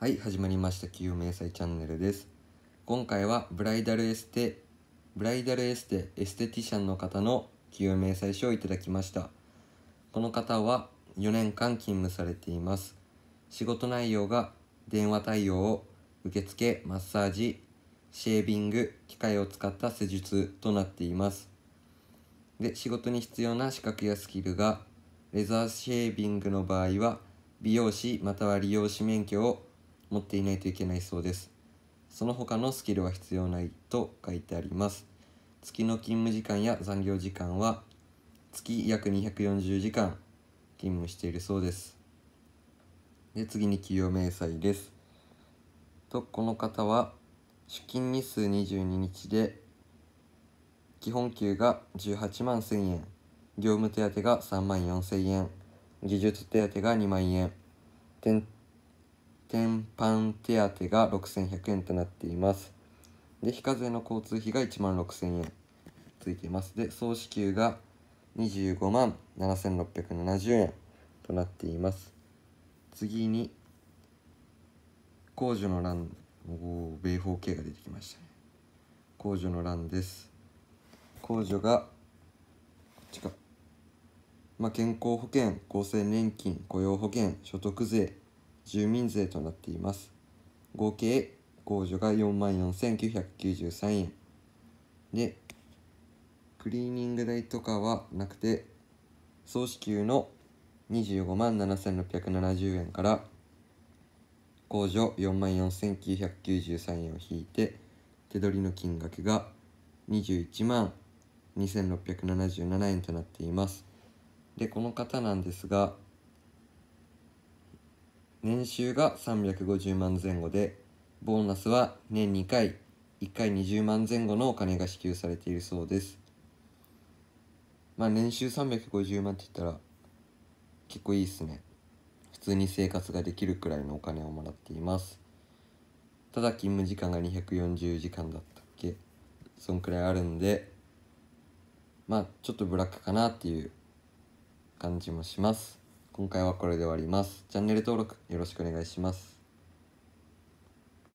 はい始まりました旧明細チャンネルです今回はブライダルエステブライダルエステエステティシャンの方の企業明細書をいただきましたこの方は4年間勤務されています仕事内容が電話対応受付マッサージシェービング機械を使った施術となっていますで仕事に必要な資格やスキルがレザーシェービングの場合は美容師または利用師免許を持っていないといけないそうですその他のスキルは必要ないと書いてあります月の勤務時間や残業時間は月約240時間勤務しているそうですで次に企業明細ですとこの方は出勤日数22日で基本給が18万1000円業務手当が3万4000円技術手当が2万円転天板手当が6100円となっていますで非課税の交通費が1万6000円ついていますで総支給が25万7670円となっています次に控除の欄お米法系が出てきましたね控除の欄です控除がこっちか、まあ、健康保険厚生年金雇用保険所得税住民税となっています合計控除が4万4993円でクリーニング代とかはなくて総支給の25万7670円から控除4万4993円を引いて手取りの金額が21万2677円となっていますでこの方なんですが年収が350万前後でボーナスは年2回1回20万前後のお金が支給されているそうですまあ年収350万って言ったら結構いいっすね普通に生活ができるくらいのお金をもらっていますただ勤務時間が240時間だったっけそんくらいあるんでまあちょっとブラックかなっていう感じもします今回はこれで終わります。チャンネル登録よろしくお願いします。